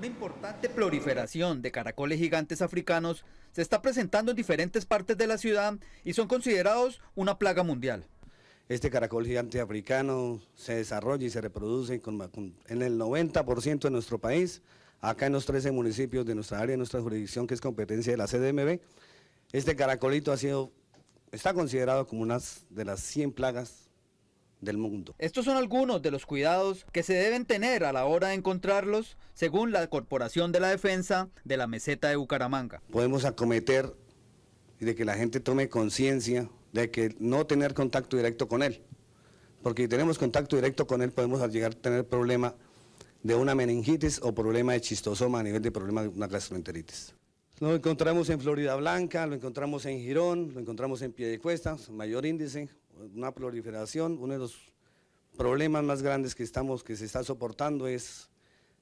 Una importante proliferación de caracoles gigantes africanos se está presentando en diferentes partes de la ciudad y son considerados una plaga mundial. Este caracol gigante africano se desarrolla y se reproduce en el 90% de nuestro país, acá en los 13 municipios de nuestra área, de nuestra jurisdicción, que es competencia de la CDMB. Este caracolito ha sido, está considerado como una de las 100 plagas del mundo. Estos son algunos de los cuidados que se deben tener a la hora de encontrarlos, según la Corporación de la Defensa de la Meseta de Bucaramanga. Podemos acometer de que la gente tome conciencia de que no tener contacto directo con él, porque si tenemos contacto directo con él podemos llegar a tener problema de una meningitis o problema de chistosoma a nivel de problema de una gastroenteritis. Lo encontramos en Florida Blanca, lo encontramos en Girón, lo encontramos en Piedecuesta, mayor índice, una proliferación, uno de los problemas más grandes que, estamos, que se está soportando es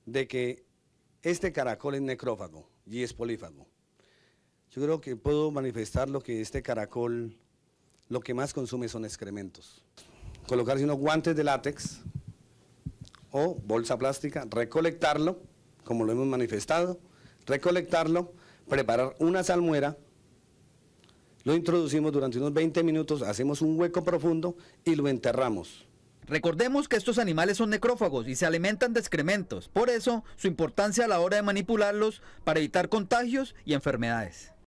de que este caracol es necrófago y es polífago. Yo creo que puedo manifestar lo que este caracol, lo que más consume son excrementos. Colocarse unos guantes de látex o bolsa plástica, recolectarlo, como lo hemos manifestado, recolectarlo, preparar una salmuera lo introducimos durante unos 20 minutos, hacemos un hueco profundo y lo enterramos. Recordemos que estos animales son necrófagos y se alimentan de excrementos, por eso su importancia a la hora de manipularlos para evitar contagios y enfermedades.